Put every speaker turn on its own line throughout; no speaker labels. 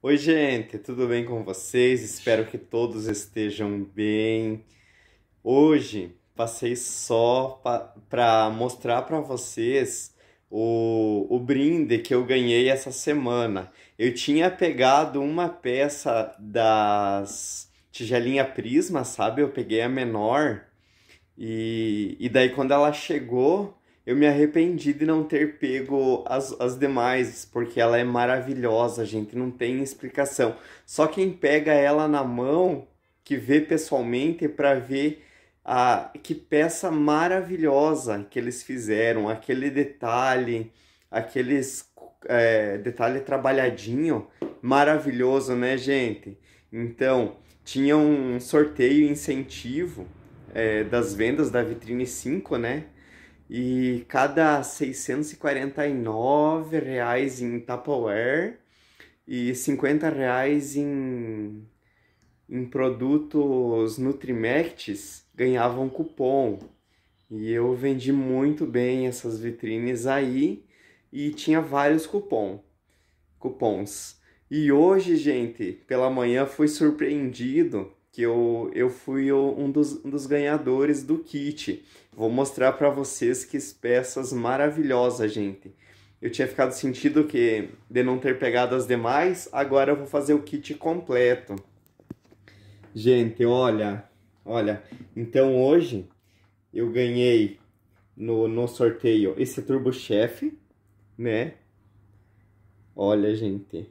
Oi, gente, tudo bem com vocês? Espero que todos estejam bem. Hoje passei só para mostrar para vocês o, o brinde que eu ganhei essa semana. Eu tinha pegado uma peça das tigelinha Prisma, sabe? Eu peguei a menor e, e daí quando ela chegou, eu me arrependi de não ter pego as, as demais, porque ela é maravilhosa, gente, não tem explicação. Só quem pega ela na mão, que vê pessoalmente, é para ver a que peça maravilhosa que eles fizeram, aquele detalhe, aqueles é, detalhe trabalhadinho, maravilhoso, né, gente? Então, tinha um sorteio incentivo é, das vendas da vitrine 5, né? E cada 649 reais em Tupperware e 50 reais em, em produtos Nutrimects ganhavam cupom. E eu vendi muito bem essas vitrines aí e tinha vários cupom, cupons. E hoje, gente, pela manhã fui surpreendido que eu, eu fui um dos, um dos ganhadores do kit. Vou mostrar para vocês que peças maravilhosas, gente. Eu tinha ficado sentido que de não ter pegado as demais, agora eu vou fazer o kit completo. Gente, olha, olha, então hoje eu ganhei no, no sorteio esse Turbo Chef, né? Olha, gente,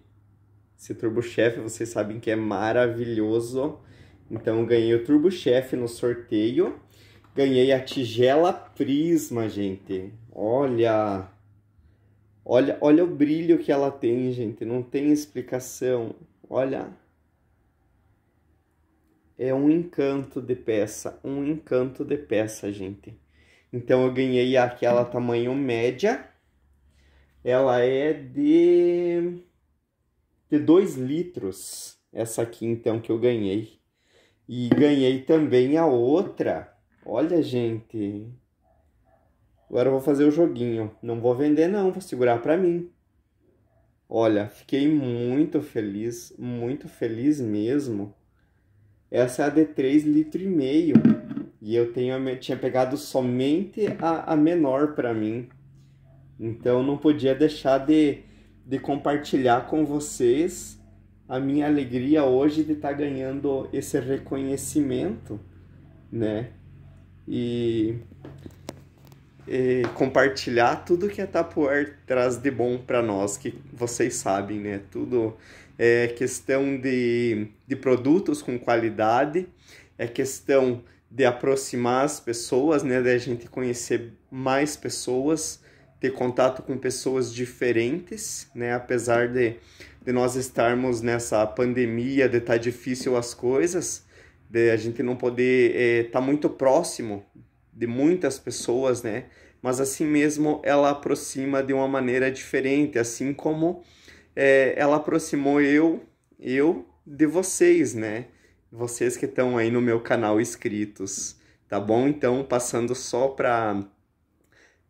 esse Turbo Chef, vocês sabem que é maravilhoso. Então ganhei o Turbo Chef no sorteio. Ganhei a tigela Prisma, gente. Olha! Olha, olha o brilho que ela tem, gente. Não tem explicação. Olha. É um encanto de peça. Um encanto de peça, gente. Então eu ganhei aquela tamanho média. Ela é de... De 2 litros. Essa aqui, então, que eu ganhei. E ganhei também a outra. Olha, gente. Agora eu vou fazer o joguinho. Não vou vender, não. Vou segurar para mim. Olha, fiquei muito feliz. Muito feliz mesmo. Essa é a de 3,5 litro e meio. E eu tenho, tinha pegado somente a, a menor para mim. Então não podia deixar de, de compartilhar com vocês a minha alegria hoje de estar tá ganhando esse reconhecimento, né? E, e compartilhar tudo que a Tupperware traz de bom para nós, que vocês sabem, né? Tudo é questão de, de produtos com qualidade, é questão de aproximar as pessoas, né? De a gente conhecer mais pessoas, ter contato com pessoas diferentes, né? Apesar de, de nós estarmos nessa pandemia, de estar tá difícil as coisas, de a gente não poder estar eh, é, tá muito próximo de muitas pessoas, né? Mas assim mesmo ela aproxima de uma maneira diferente, assim como é, ela aproximou eu, eu de vocês, né? Vocês que estão aí no meu canal inscritos, tá bom? Então, passando só para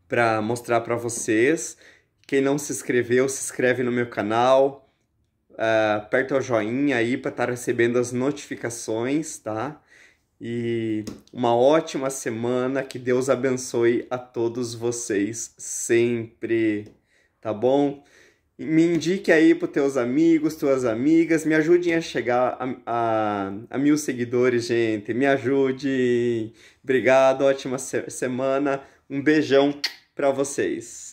para mostrar para vocês. Quem não se inscreveu, se inscreve no meu canal. Uh, aperta o joinha aí para estar tá recebendo as notificações, tá? E uma ótima semana, que Deus abençoe a todos vocês sempre, tá bom? Me indique aí para teus amigos, tuas amigas, me ajudem a chegar a, a, a mil seguidores, gente, me ajudem. Obrigado, ótima se semana. Um beijão para vocês.